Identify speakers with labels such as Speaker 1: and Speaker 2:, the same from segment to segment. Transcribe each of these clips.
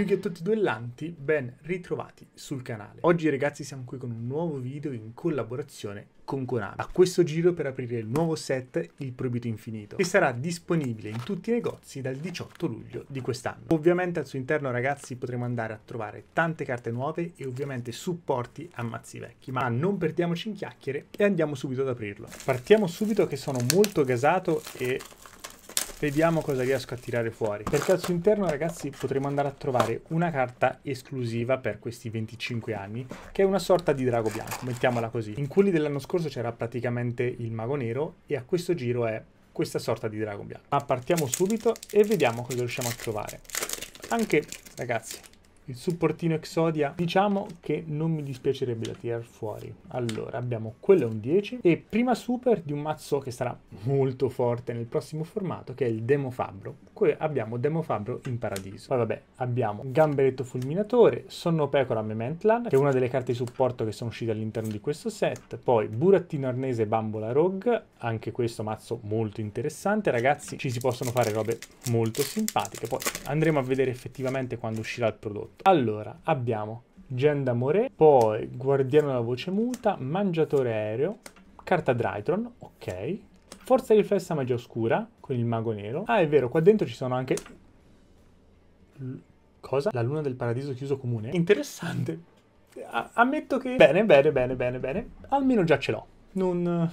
Speaker 1: yu gi Tutti Duellanti, ben ritrovati sul canale. Oggi ragazzi siamo qui con un nuovo video in collaborazione con Konami. A questo giro per aprire il nuovo set Il Proibito Infinito, che sarà disponibile in tutti i negozi dal 18 luglio di quest'anno. Ovviamente al suo interno ragazzi potremo andare a trovare tante carte nuove e ovviamente supporti a mazzi vecchi, ma non perdiamoci in chiacchiere e andiamo subito ad aprirlo. Partiamo subito che sono molto gasato e Vediamo cosa riesco a tirare fuori. Perché al suo interno, ragazzi, potremo andare a trovare una carta esclusiva per questi 25 anni, che è una sorta di drago bianco, mettiamola così. In quelli dell'anno scorso c'era praticamente il mago nero e a questo giro è questa sorta di drago bianco. Ma partiamo subito e vediamo cosa riusciamo a trovare. Anche, ragazzi, il supportino Exodia diciamo che non mi dispiacerebbe da tirar fuori allora abbiamo quello è un 10 e prima super di un mazzo che sarà molto forte nel prossimo formato che è il Demo Fabbro qui abbiamo Demo Fabbro in paradiso poi vabbè abbiamo Gamberetto Fulminatore Sonno Pecora Mementlan che è una delle carte di supporto che sono uscite all'interno di questo set poi Burattino Arnese Bambola Rogue anche questo mazzo molto interessante ragazzi ci si possono fare robe molto simpatiche poi andremo a vedere effettivamente quando uscirà il prodotto tutto. Allora, abbiamo Gen d'Amore, poi Guardiano della Voce Muta, Mangiatore Aereo, Carta Drytron, ok, Forza Riflessa Magia Oscura con il Mago Nero. Ah, è vero, qua dentro ci sono anche... L cosa? La Luna del Paradiso Chiuso Comune? Interessante. A ammetto che... Bene, bene, bene, bene, bene. Almeno già ce l'ho. Non...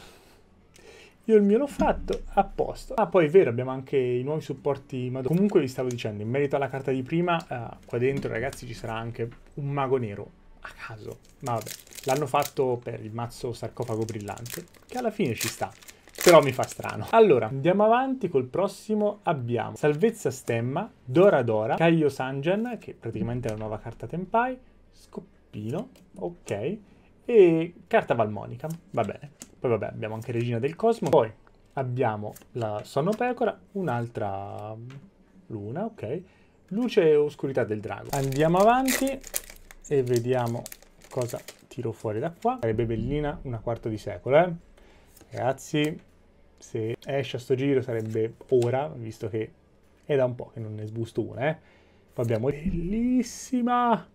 Speaker 1: Io il mio l'ho fatto apposta. Ah, poi è vero, abbiamo anche i nuovi supporti Madonna. Comunque vi stavo dicendo, in merito alla carta di prima, eh, qua dentro ragazzi ci sarà anche un mago nero. A caso. Ma vabbè, l'hanno fatto per il mazzo sarcofago brillante, che alla fine ci sta. Però mi fa strano. Allora, andiamo avanti col prossimo. Abbiamo Salvezza Stemma, Dora Dora, Kaio Sanjan, che praticamente è la nuova carta Tempai, Scoppino, ok, e Carta Valmonica, va bene. Poi vabbè, abbiamo anche Regina del Cosmo. Poi abbiamo la Sonno Pecora, un'altra luna, ok. Luce e oscurità del drago. Andiamo avanti e vediamo cosa tiro fuori da qua. Sarebbe bellina una quarta di secolo, eh. Ragazzi, se esce a sto giro sarebbe ora, visto che è da un po' che non ne sbusto una, eh. Poi abbiamo... Bellissima!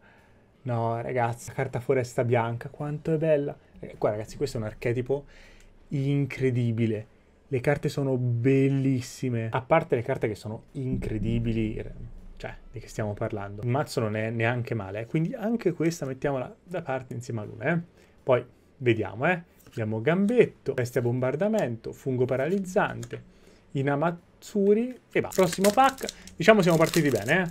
Speaker 1: No, ragazzi, carta foresta bianca, quanto è bella! Eh, qua ragazzi, questo è un archetipo incredibile. Le carte sono bellissime. A parte le carte che sono incredibili, cioè di che stiamo parlando. Il mazzo non è neanche male, eh. quindi anche questa mettiamola da parte insieme a lui. Eh? Poi vediamo, eh? Abbiamo Gambetto, Bestia Bombardamento, Fungo Paralizzante, Inamatsuri e va. Prossimo pack, diciamo siamo partiti bene, eh?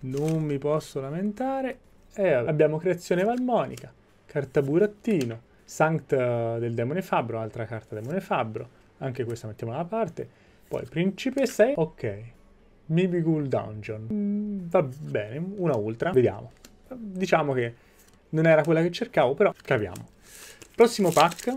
Speaker 1: Non mi posso lamentare. Eh, abbiamo Creazione Valmonica, Carta burattino. Sanct eh, del demone fabbro, altra carta demone fabbro. Anche questa mettiamo da parte. Poi principe 6, Ok. Mibigul Dungeon. Mm, va bene, una ultra. Vediamo. Diciamo che non era quella che cercavo, però capiamo. Prossimo pack.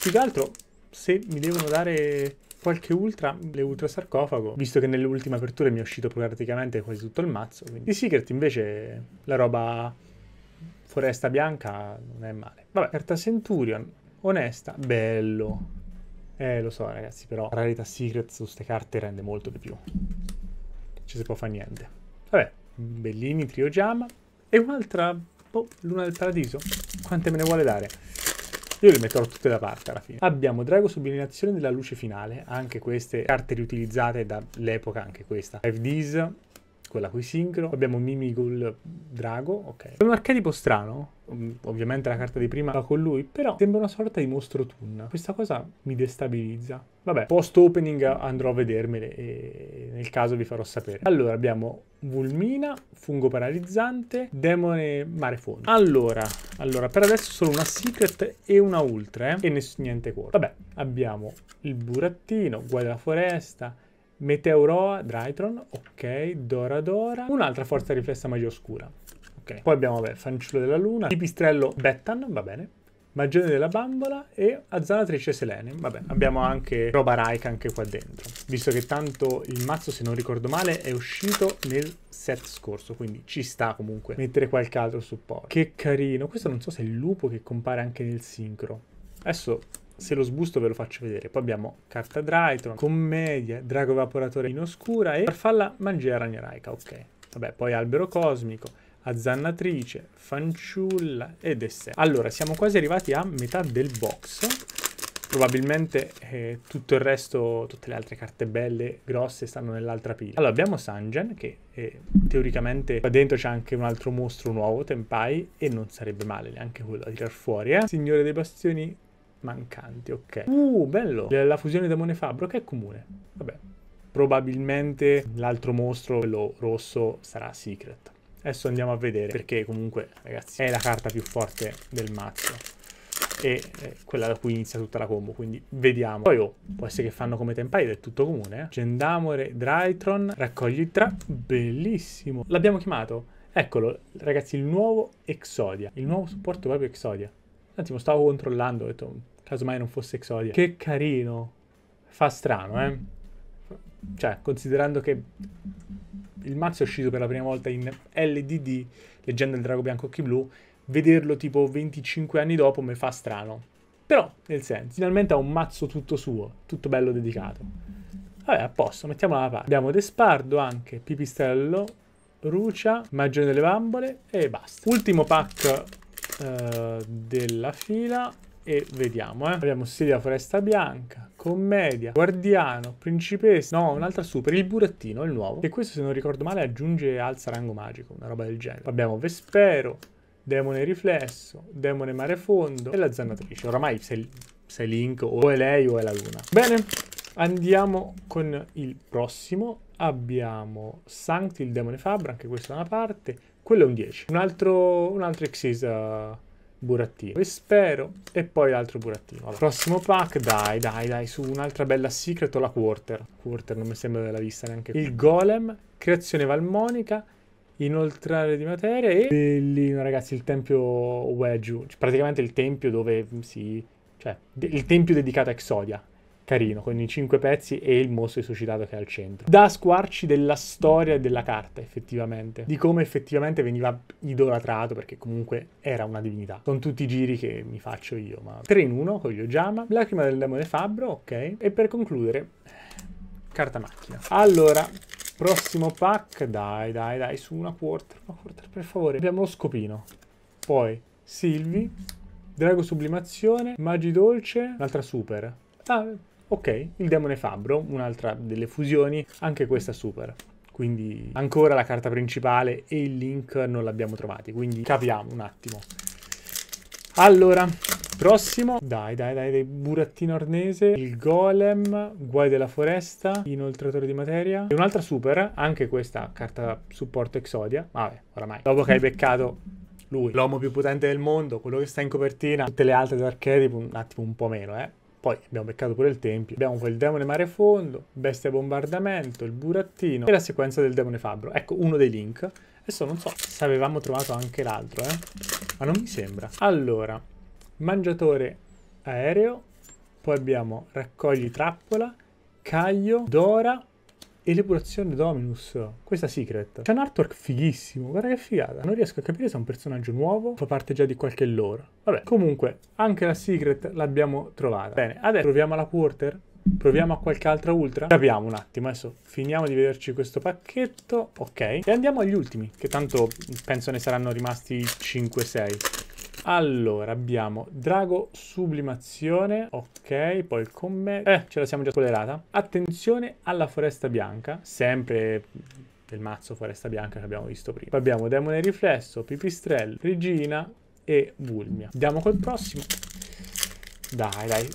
Speaker 1: Più che altro, se mi devono dare qualche ultra, le ultra sarcofago, visto che nelle ultime aperture mi è uscito praticamente quasi tutto il mazzo. Quindi. Di Secret invece la roba Foresta bianca non è male. Vabbè, carta Centurion, onesta, bello. Eh, lo so ragazzi, però rarità Secret su queste carte rende molto di più. Non Ci si può fare niente. Vabbè, Bellini, Trio Jam. E un'altra, boh, Luna del Paradiso. Quante me ne vuole dare? Io le metterò tutte da parte alla fine. Abbiamo Drago Subliminazione della Luce Finale, anche queste carte riutilizzate dall'epoca, anche questa. Have Ds, quella qui sincro. Abbiamo Mimigul Drago, ok. È un archetipo strano, mm, ovviamente la carta di prima va con lui, però sembra una sorta di mostro tun. Questa cosa mi destabilizza. Vabbè, post opening andrò a vedermele e nel caso vi farò sapere. Allora, abbiamo Vulmina, Fungo Paralizzante, Demone Marefondo. Allora, allora, per adesso solo una Secret e una Ultra, eh? E niente cuore. Vabbè, abbiamo il Burattino, Guai della Foresta, Meteoroa, Drytron, ok, Doradora, un'altra forza riflessa magia oscura. Ok, poi abbiamo vabbè, Fanciullo della Luna, Pipistrello Bettan, va bene, Magione della Bambola e Azzanatrice Selene. Vabbè, abbiamo anche roba raica anche qua dentro. Visto che tanto il mazzo, se non ricordo male, è uscito nel set scorso, quindi ci sta comunque mettere qualche altro supporto. Che carino, questo non so se è il lupo che compare anche nel sincro. Adesso se lo sbusto ve lo faccio vedere. Poi abbiamo carta Drytron, commedia, drago evaporatore in oscura e farfalla mangiera ragnaraica, ok. Vabbè, poi albero cosmico, azzannatrice, fanciulla e dessert. Allora, siamo quasi arrivati a metà del box. Probabilmente eh, tutto il resto, tutte le altre carte belle, grosse, stanno nell'altra pila. Allora, abbiamo Sanjen, che eh, teoricamente qua dentro c'è anche un altro mostro nuovo, Tempai, e non sarebbe male neanche quello da tirar fuori, eh. Signore dei Bastioni mancanti, ok. Uh, bello! La fusione demone fabbro che è comune. Vabbè. Probabilmente l'altro mostro, quello rosso, sarà secret. Adesso andiamo a vedere, perché comunque, ragazzi, è la carta più forte del mazzo. E eh, quella da cui inizia tutta la combo, quindi vediamo. Poi, oh, può essere che fanno come Tempide, è tutto comune. Eh? Gendamore, Drytron, raccogli tra, bellissimo. L'abbiamo chiamato Eccolo, ragazzi, il nuovo Exodia, il nuovo supporto proprio Exodia. Un attimo, stavo controllando, ho detto casomai non fosse Exodia. Che carino. Fa strano, eh? Cioè, considerando che il mazzo è uscito per la prima volta in LDD, Leggenda del Drago Bianco Occhi Blu, vederlo tipo 25 anni dopo mi fa strano. Però, nel senso, finalmente ha un mazzo tutto suo, tutto bello dedicato. Vabbè, a posto, mettiamola da parte. Abbiamo Despardo anche, Pipistrello, Rucia, Magione delle Bambole e basta. Ultimo pack eh, della fila, e vediamo, eh. Abbiamo Silvia Foresta Bianca, Commedia, Guardiano, Principessa, no, un'altra super, il Burattino, il nuovo. E questo, se non ricordo male, aggiunge alza rango magico, una roba del genere. Abbiamo Vespero, Demone Riflesso, Demone Mare Fondo e la Zannatrice. Oramai sei, sei Link o è lei o è la Luna. Bene, andiamo con il prossimo. Abbiamo Sancti, il Demone Fabra, anche questo da una parte. Quello è un 10. Un altro, un altro Xyz... Uh, eh, burattino. E spero. E poi l'altro burattino. Allora, prossimo pack. Dai, dai, dai. Su un'altra bella secret o la quarter. Quarter non mi sembra della vista neanche. Il golem. Creazione valmonica. Inoltrare di materia. E bellino, ragazzi. Il tempio Weju. Cioè, praticamente il tempio dove si... Cioè, il tempio dedicato a Exodia carino, con i cinque pezzi e il mostro risuscitato che è al centro. Da squarci della storia della carta, effettivamente, di come effettivamente veniva idolatrato, perché comunque era una divinità. Con tutti i giri che mi faccio io, ma 3 in 1 con gli Ojama, Lacrima del demone fabbro, ok, e per concludere, carta macchina. Allora, prossimo pack, dai, dai, dai, su una quarter, una quarter per favore. Abbiamo lo scopino, poi Silvi, Drago Sublimazione, Magi Dolce, un'altra super. Ah, Ok, il demone fabbro, un'altra delle fusioni, anche questa super quindi ancora la carta principale e il link non l'abbiamo trovati, quindi capiamo un attimo. Allora, prossimo, dai dai dai, dai burattino arnese, il golem, guai della foresta, inoltratore di materia, e un'altra super, anche questa carta supporto Exodia, vabbè, oramai, dopo che hai beccato lui, l'uomo più potente del mondo, quello che sta in copertina, tutte le altre dell'archetipo, un attimo un po' meno, eh. Poi abbiamo beccato pure il tempio, abbiamo poi il demone fondo, bestia bombardamento, il burattino e la sequenza del demone fabbro. Ecco uno dei link. Adesso non so se avevamo trovato anche l'altro, eh? ma non mi sembra. Allora, mangiatore aereo, poi abbiamo raccogli trappola, caglio, dora, Eleburazione Dominus, questa Secret. C'è un artwork fighissimo, guarda che figata. Non riesco a capire se è un personaggio nuovo, fa parte già di qualche lore. Vabbè, comunque, anche la Secret l'abbiamo trovata. Bene, adesso proviamo la Quarter. Proviamo a qualche altra ultra. Capiamo un attimo, adesso finiamo di vederci questo pacchetto. Ok, e andiamo agli ultimi, che tanto penso ne saranno rimasti 5-6. Allora, abbiamo Drago Sublimazione, ok, poi il commento. Eh, ce la siamo già spoilerata. Attenzione alla Foresta Bianca, sempre del mazzo Foresta Bianca che abbiamo visto prima. Poi abbiamo Demone Riflesso, Pipistrello, Regina e Vulmia. Andiamo col prossimo. Dai, dai,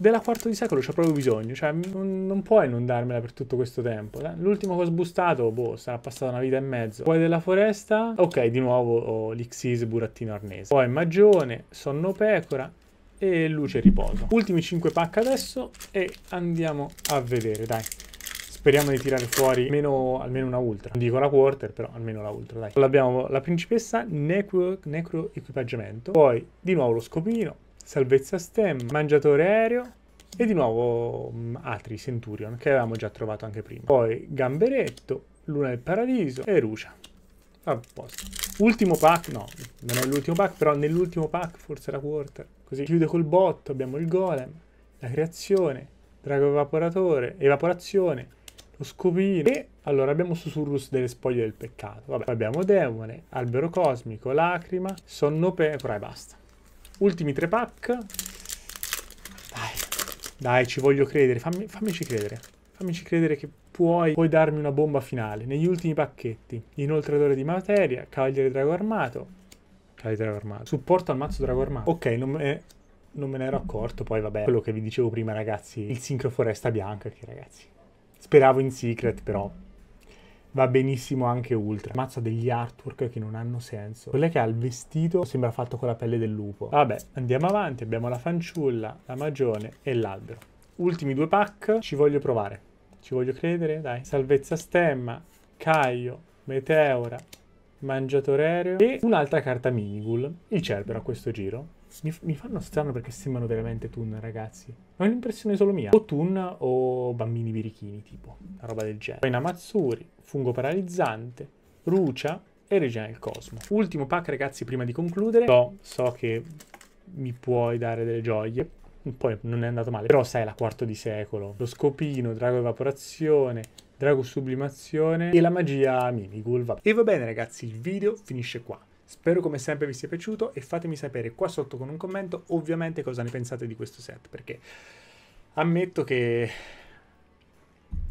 Speaker 1: della quarto di secolo c'è proprio bisogno, cioè non, non, puoi non darmela per tutto questo tempo. Eh. L'ultimo che ho sbustato, boh, sarà passata una vita e mezzo. Poi della foresta, ok, di nuovo ho l'Ixis burattino arnese. Poi magione, sonno pecora, e luce e riposo. Ultimi 5 pack adesso e andiamo a vedere, dai. Speriamo di tirare fuori almeno, almeno una ultra. Non dico la quarter, però almeno la ultra, dai. Abbiamo la principessa, necro, necro equipaggiamento. Poi di nuovo lo scopino, salvezza stem, mangiatore aereo e di nuovo mm, Atri Centurion che avevamo già trovato anche prima. Poi Gamberetto, Luna del Paradiso e Rucia. A posto. Ultimo pack, no, non è l'ultimo pack, però nell'ultimo pack forse la quarter. Così chiude col botto, abbiamo il golem, la creazione, drago evaporatore, evaporazione, lo scopino e allora abbiamo Susurrus delle spoglie del peccato. Vabbè, abbiamo demone, albero cosmico, lacrima, sonno pecora e basta. Ultimi tre pack. Dai, dai, ci voglio credere. Fammi, fammici credere. Fammici credere che puoi, puoi darmi una bomba finale. Negli ultimi pacchetti. Inoltratore di materia, Cavaliere Drago Armato. Cavaliere Drago Armato. Supporto al mazzo Drago Armato. Ok, non me, non me ne ero accorto. Poi vabbè, quello che vi dicevo prima, ragazzi. Il sincro foresta bianca, che ragazzi. Speravo in secret, però va benissimo anche Ultra. Mazza degli artwork che non hanno senso. Quella che ha il vestito sembra fatto con la pelle del lupo. Vabbè, andiamo avanti, abbiamo la fanciulla, la magione e l'albero. Ultimi due pack, ci voglio provare. Ci voglio credere, dai. Salvezza stemma, Caio, Meteora, Mangiatore aereo e un'altra carta Minigul, il Cerbero a questo giro mi, mi, fanno strano perché sembrano veramente Toon, ragazzi. Ho l'impressione solo mia. O Toon o bambini birichini, tipo, una roba del genere. Poi Namazzuri, fungo paralizzante, Rucia e Regina del Cosmo. Ultimo pack, ragazzi, prima di concludere. So, so che mi puoi dare delle gioie. Poi non è andato male. Però sai, la quarto di secolo. Lo scopino, drago evaporazione, drago sublimazione e la magia Mimigul. Vabbè. E va bene, ragazzi, il video finisce qua. Spero come sempre vi sia piaciuto e fatemi sapere qua sotto con un commento ovviamente cosa ne pensate di questo set perché ammetto che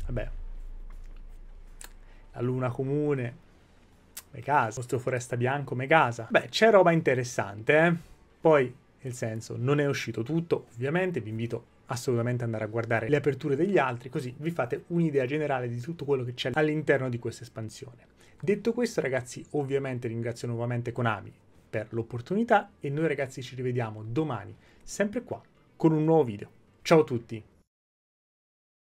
Speaker 1: vabbè la luna comune Megasa, il nostro foresta bianco Megasa. Beh, c'è roba interessante, eh? Poi, nel senso, non è uscito tutto, ovviamente, vi invito assolutamente ad andare a guardare le aperture degli altri, così vi fate un'idea generale di tutto quello che c'è all'interno di questa espansione. Detto questo ragazzi, ovviamente ringrazio nuovamente Konami per l'opportunità e noi ragazzi ci rivediamo domani, sempre qua, con un nuovo video. Ciao a tutti!